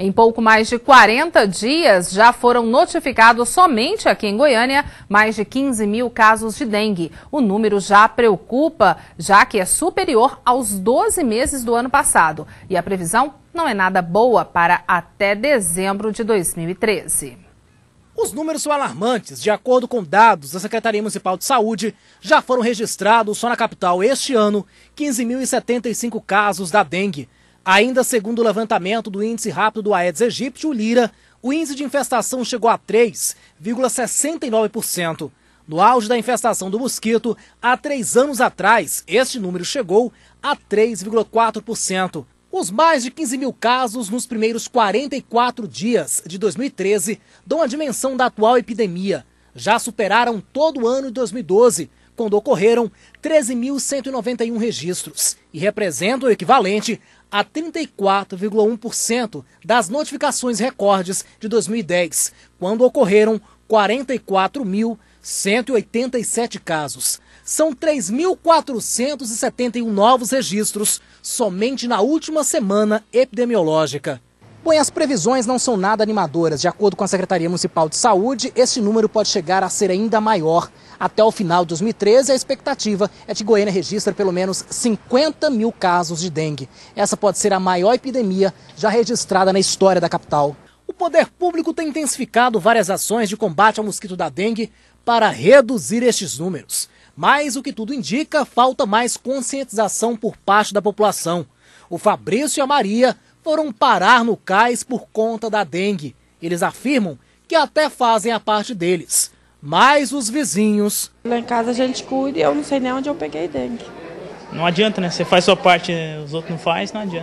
Em pouco mais de 40 dias, já foram notificados somente aqui em Goiânia mais de 15 mil casos de dengue. O número já preocupa, já que é superior aos 12 meses do ano passado. E a previsão não é nada boa para até dezembro de 2013. Os números são alarmantes. De acordo com dados da Secretaria Municipal de Saúde, já foram registrados só na capital este ano 15.075 casos da dengue Ainda segundo o levantamento do índice rápido do Aedes aegypti, o Lira, o índice de infestação chegou a 3,69%. No auge da infestação do mosquito, há três anos atrás, este número chegou a 3,4%. Os mais de 15 mil casos nos primeiros 44 dias de 2013 dão a dimensão da atual epidemia. Já superaram todo o ano de 2012, quando ocorreram 13.191 registros e representa o equivalente a 34,1% das notificações recordes de 2010, quando ocorreram 44.187 casos. São 3.471 novos registros somente na última semana epidemiológica. Bom, as previsões não são nada animadoras. De acordo com a Secretaria Municipal de Saúde, este número pode chegar a ser ainda maior. Até o final de 2013, a expectativa é que Goiânia registre pelo menos 50 mil casos de dengue. Essa pode ser a maior epidemia já registrada na história da capital. O poder público tem intensificado várias ações de combate ao mosquito da dengue para reduzir estes números. Mas o que tudo indica, falta mais conscientização por parte da população. O Fabrício e a Maria foram parar no cais por conta da dengue. Eles afirmam que até fazem a parte deles, mas os vizinhos. Lá em casa a gente cuida e eu não sei nem onde eu peguei dengue. Não adianta, né? Você faz sua parte, os outros não fazem, não adianta.